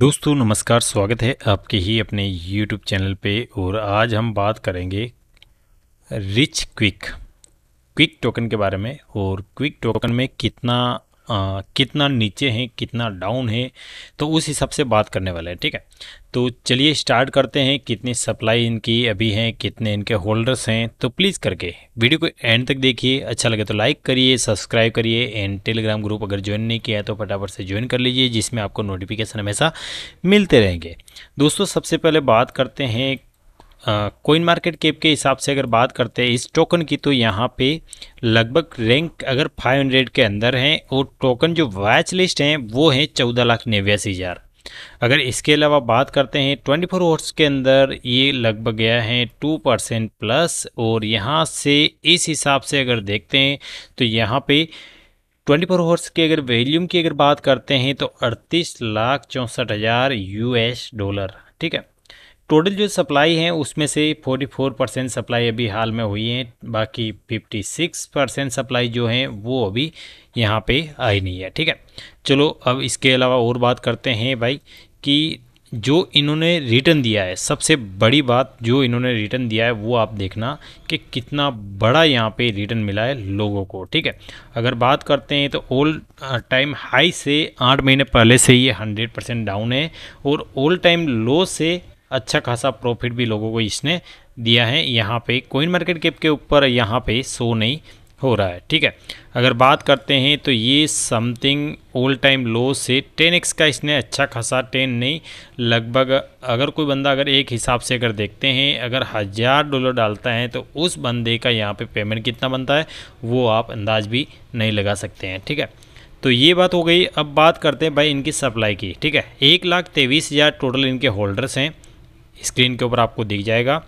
दोस्तों नमस्कार स्वागत है आपके ही अपने YouTube चैनल पे और आज हम बात करेंगे रिच क्विक क्विक टोकन के बारे में और क्विक टोकन में कितना आ, कितना नीचे है कितना डाउन है तो उस हिसाब से बात करने वाले हैं ठीक है तो चलिए स्टार्ट करते हैं कितनी सप्लाई इनकी अभी हैं कितने इनके होल्डर्स हैं तो प्लीज़ करके वीडियो को एंड तक देखिए अच्छा लगे तो लाइक करिए सब्सक्राइब करिए एंड टेलीग्राम ग्रुप अगर ज्वाइन नहीं किया है तो फटाफट से ज्वाइन कर लीजिए जिसमें आपको नोटिफिकेशन हमेशा मिलते रहेंगे दोस्तों सबसे पहले बात करते हैं कोइन मार्केट कैप के हिसाब से अगर बात करते हैं इस टोकन की तो यहाँ पे लगभग रैंक अगर 500 के अंदर हैं और टोकन जो वैच लिस्ट हैं वो हैं चौदह लाख नवासी हज़ार अगर इसके अलावा बात करते हैं 24 फोर आवर्स के अंदर ये लगभग गया है 2 परसेंट प्लस और यहाँ से इस हिसाब से अगर देखते हैं तो यहाँ पे 24 फोर आवर्स की अगर वैल्यूम की अगर बात करते हैं तो अड़तीस लाख चौंसठ हज़ार यू डॉलर ठीक है टोटल जो सप्लाई है उसमें से 44 परसेंट सप्लाई अभी हाल में हुई है बाकी 56 परसेंट सप्लाई जो है वो अभी यहाँ पे आई नहीं है ठीक है चलो अब इसके अलावा और बात करते हैं भाई कि जो इन्होंने रिटर्न दिया है सबसे बड़ी बात जो इन्होंने रिटर्न दिया है वो आप देखना कि कितना बड़ा यहाँ पे रिटर्न मिला है लोगों को ठीक है अगर बात करते हैं तो ओल्ड टाइम हाई से आठ महीने पहले से ये हंड्रेड परसेंट डाउन है और ओल्ड टाइम लो से अच्छा खासा प्रॉफिट भी लोगों को इसने दिया है यहाँ पे कोइन मार्केट कैप के ऊपर यहाँ पे शो नहीं हो रहा है ठीक है अगर बात करते हैं तो ये समथिंग ओल्ड टाइम लो से टेन एक्स का इसने अच्छा खासा टेन नहीं लगभग अगर कोई बंदा अगर एक हिसाब से अगर देखते हैं अगर हज़ार डॉलर डालता है तो उस बंदे का यहाँ पे पेमेंट कितना बनता है वो आप अंदाज भी नहीं लगा सकते हैं ठीक है तो ये बात हो गई अब बात करते हैं भाई इनकी सप्लाई की ठीक है एक लाख तेईस हज़ार टोटल इनके होल्डर्स हैं स्क्रीन के ऊपर आपको दिख जाएगा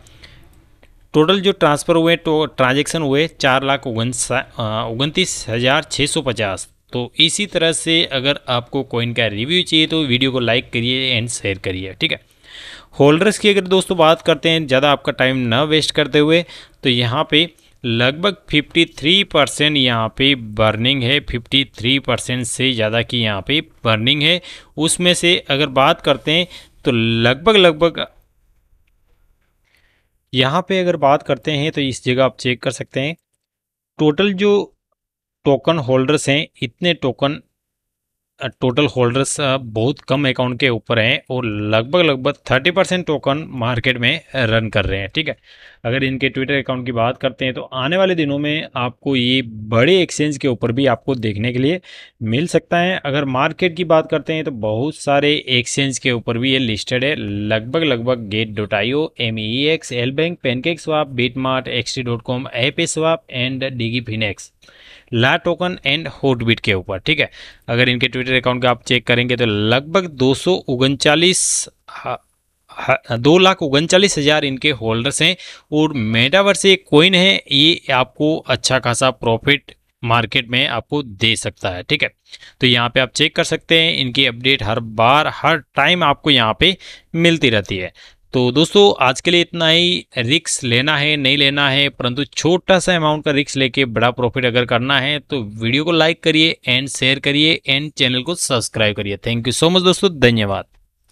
टोटल जो ट्रांसफ़र हुए तो ट्रांजेक्शन हुए चार लाख उनतीस हज़ार छः सौ पचास तो इसी तरह से अगर आपको कोइन का रिव्यू चाहिए तो वीडियो को लाइक करिए एंड शेयर करिए ठीक है होल्डर्स की अगर दोस्तों बात करते हैं ज़्यादा आपका टाइम ना वेस्ट करते हुए तो यहाँ पे लगभग 53 परसेंट यहाँ पर बर्निंग है 53 परसेंट से ज़्यादा की यहाँ पे बर्निंग है उसमें से अगर बात करते हैं तो लगभग लगभग यहाँ पे अगर बात करते हैं तो इस जगह आप चेक कर सकते हैं टोटल जो टोकन होल्डर्स हैं इतने टोकन टोटल होल्डर्स बहुत कम अकाउंट के ऊपर हैं और लगभग लगभग थर्टी परसेंट टोकन मार्केट में रन कर रहे हैं ठीक है अगर इनके ट्विटर अकाउंट की बात करते हैं तो आने वाले दिनों में आपको ये बड़े एक्सचेंज के ऊपर भी आपको देखने के लिए मिल सकता है अगर मार्केट की बात करते हैं तो बहुत सारे एक्सचेंज के ऊपर भी ये लिस्टेड है लगभग लगभग gate dot I O M E X L bank pancake swap BitMart X T dot com ape swap and DigiFinex LA token and Hotbit के ऊपर ठीक है अगर इनके ट्विटर अकाउंट का आप चेक करेंगे तो लगभग दो सौ उनचालीस दो लाख उनचालीस हज़ार इनके होल्डर्स हैं और मेटावर्स एक कोइन है ये आपको अच्छा खासा प्रॉफिट मार्केट में आपको दे सकता है ठीक है तो यहाँ पे आप चेक कर सकते हैं इनकी अपडेट हर बार हर टाइम आपको यहाँ पे मिलती रहती है तो दोस्तों आज के लिए इतना ही रिक्स लेना है नहीं लेना है परंतु छोटा सा अमाउंट का रिक्स लेके बड़ा प्रॉफिट अगर करना है तो वीडियो को लाइक करिए एंड शेयर करिए एंड चैनल को सब्सक्राइब करिए थैंक यू सो मच दोस्तों धन्यवाद